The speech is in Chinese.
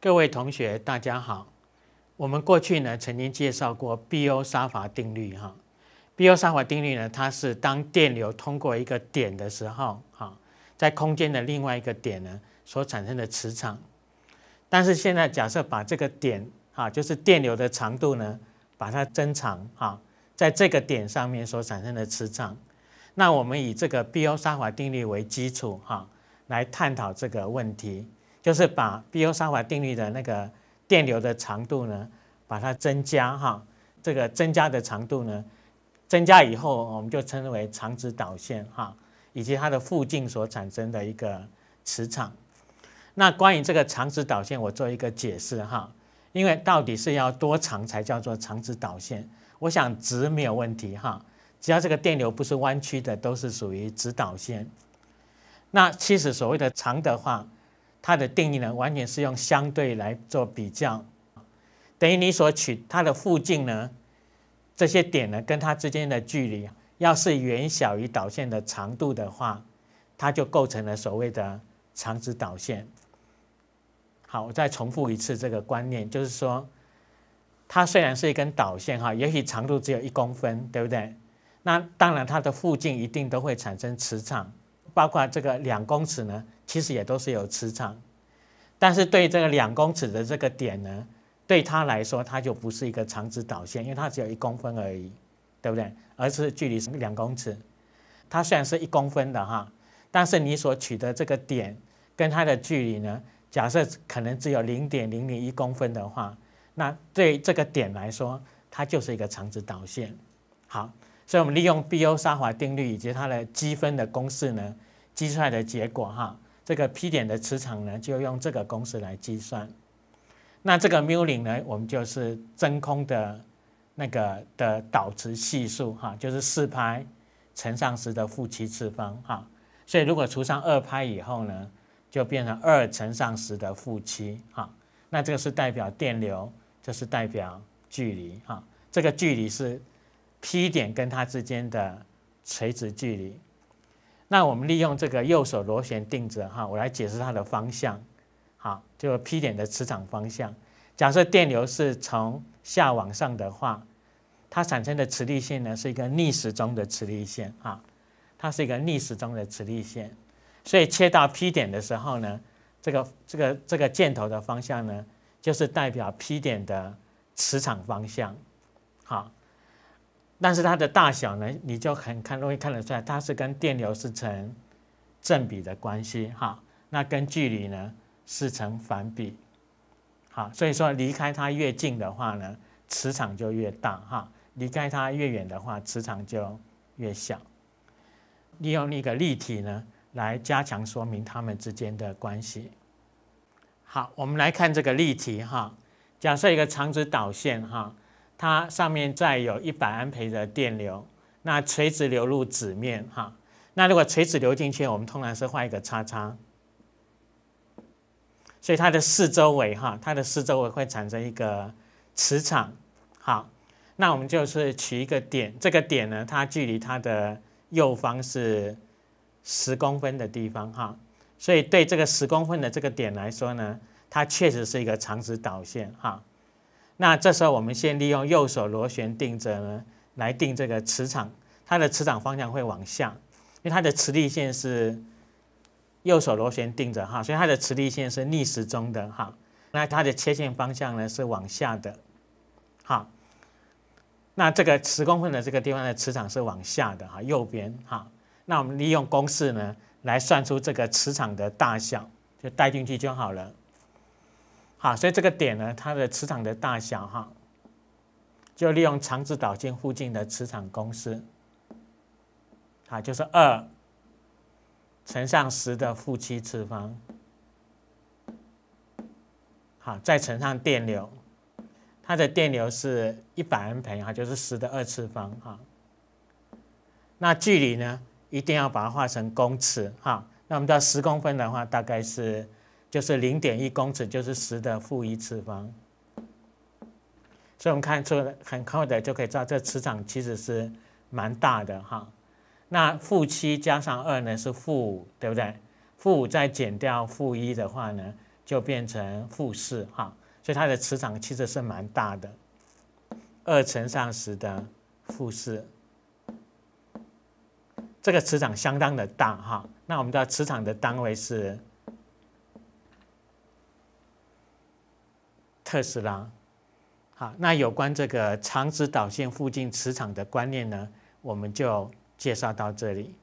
各位同学，大家好。我们过去呢曾经介绍过 b o t s 定律，哈。b o t s 定律呢，它是当电流通过一个点的时候，哈，在空间的另外一个点呢所产生的磁场。但是现在假设把这个点，啊，就是电流的长度呢，把它增长，哈，在这个点上面所产生的磁场，那我们以这个 b o t s 定律为基础，哈，来探讨这个问题。就是把 b o 三法定律的那个电流的长度呢，把它增加哈，这个增加的长度呢，增加以后我们就称为长直导线哈，以及它的附近所产生的一个磁场。那关于这个长直导线，我做一个解释哈，因为到底是要多长才叫做长直导线？我想直没有问题哈，只要这个电流不是弯曲的，都是属于直导线。那其实所谓的长的话，它的定义呢，完全是用相对来做比较，等于你所取它的附近呢，这些点呢跟它之间的距离要是远小于导线的长度的话，它就构成了所谓的长直导线。好，我再重复一次这个观念，就是说，它虽然是一根导线哈，也许长度只有一公分，对不对？那当然它的附近一定都会产生磁场，包括这个两公尺呢。其实也都是有磁场，但是对这个两公尺的这个点呢，对它来说，它就不是一个长直导线，因为它只有一公分而已，对不对？而是距离是两公尺。它虽然是一公分的哈，但是你所取的这个点跟它的距离呢，假设可能只有零点零零一公分的话，那对这个点来说，它就是一个长直导线。好，所以我们利用 B.O. 沙伐定律以及它的积分的公式呢，积出来的结果哈。这个 P 点的磁场呢，就用这个公式来计算。那这个 mu 零呢，我们就是真空的那个的导磁系数哈，就是四拍乘上十的负七次方哈。所以如果除上二拍以后呢，就变成二乘上十的负七哈。那这个是代表电流，这是代表距离哈。这个距离是 P 点跟它之间的垂直距离。那我们利用这个右手螺旋定则哈，我来解释它的方向。好，就 P 点的磁场方向。假设电流是从下往上的话，它产生的磁力线呢是一个逆时钟的磁力线啊，它是一个逆时钟的磁力线。所以切到 P 点的时候呢，这个这个这个箭头的方向呢，就是代表 P 点的磁场方向，好。但是它的大小呢，你就很看容易看得出来，它是跟电流是成正比的关系，哈。那跟距离呢是成反比，好，所以说离开它越近的话呢，磁场就越大，哈。离开它越远的话，磁场就越小。利用那个立体呢来加强说明它们之间的关系。好，我们来看这个立体，哈。假设一个长直导线，哈。它上面再有一百安培的电流，那垂直流入纸面哈。那如果垂直流进去，我们通常是画一个叉叉。所以它的四周围哈，它的四周围会产生一个磁场。好，那我们就是取一个点，这个点呢，它距离它的右方是十公分的地方哈。所以对这个十公分的这个点来说呢，它确实是一个长直导线哈。那这时候，我们先利用右手螺旋定则呢，来定这个磁场，它的磁场方向会往下，因为它的磁力线是右手螺旋定的哈，所以它的磁力线是逆时钟的哈。那它的切线方向呢是往下的，好，那这个十公分的这个地方的磁场是往下的哈，右边哈。那我们利用公式呢，来算出这个磁场的大小，就带进去就好了。好，所以这个点呢，它的磁场的大小哈，就利用长直导线附近的磁场公式，啊，就是二乘上十的负七次方，好，再乘上电流，它的电流是一百安培啊，就是十的二次方哈，那距离呢，一定要把它化成公尺哈，那我们叫十公分的话，大概是。就是零点一公尺，就是十的负一次方，所以我们看出很快的就可以知道这磁场其实是蛮大的哈。那负七加上二呢是负五，对不对？负五再减掉负一的话呢，就变成负四哈。所以它的磁场其实是蛮大的，二乘上十的负四，这个磁场相当的大哈。那我们知道磁场的单位是。特斯拉，好。那有关这个长直导线附近磁场的观念呢？我们就介绍到这里。